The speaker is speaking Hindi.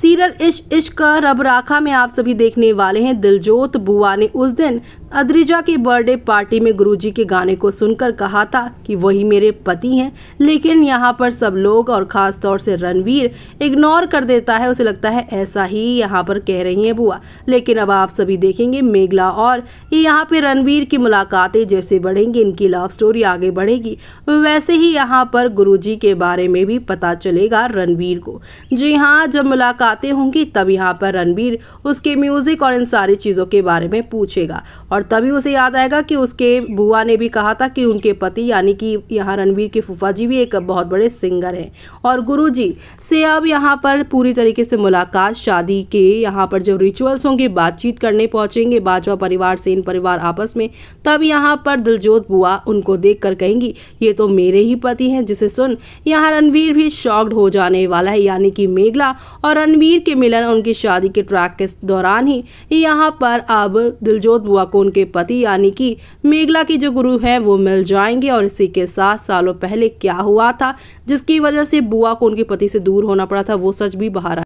सीरियल इश्क इश्क रब राखा में आप सभी देखने वाले हैं दिलजोत बुआ ने उस दिन अद्रिजा की बर्थडे पार्टी में गुरुजी के गाने को सुनकर कहा था कि वही मेरे पति हैं लेकिन यहाँ पर सब लोग और ख़ास तौर से रणवीर इग्नोर कर देता है उसे लगता है ऐसा ही यहाँ पर कह रही हैं बुआ लेकिन अब आप सभी देखेंगे मेघला और यहाँ पे रणवीर की मुलाकातें जैसे बढ़ेंगी इनकी लव स्टोरी आगे बढ़ेगी वैसे ही यहाँ पर गुरु के बारे में भी पता चलेगा रणवीर को जी हाँ जब मुलाकात आते होंगी तब यहाँ पर रणबीर उसके म्यूजिक और इन सारी चीजों के बारे में पूछेगा और तभी उसे याद आएगा कि उसके बुआ ने भी कहा था कि उनके पति यानी कि यहाँ रणबीर के फुफा जी भी एक बहुत बड़े सिंगर हैं और गुरु जी से अब यहाँ पर पूरी तरीके से मुलाकात शादी के यहाँ पर जो रिचुअल्स होंगे बातचीत करने पहुंचेंगे बाजवा परिवार से इन परिवार आपस में तब यहाँ पर दिलजोत बुआ उनको देख कर कहेंगी ये तो मेरे ही पति हैं जिसे सुन यहाँ रणवीर भी शॉक्ड हो जाने वाला है यानी कि मेघला और रणवीर के मिलन उनकी शादी के ट्रैक के दौरान ही यहाँ पर अब दिलजोत बुआ को उनके पति यानी कि मेघला के जो गुरु हैं वो मिल जाएंगे और इसी के साथ सालों पहले क्या हुआ था जिसकी वजह से बुआ को उनके पति से दूर होना पड़ा था वो सच भी बाहर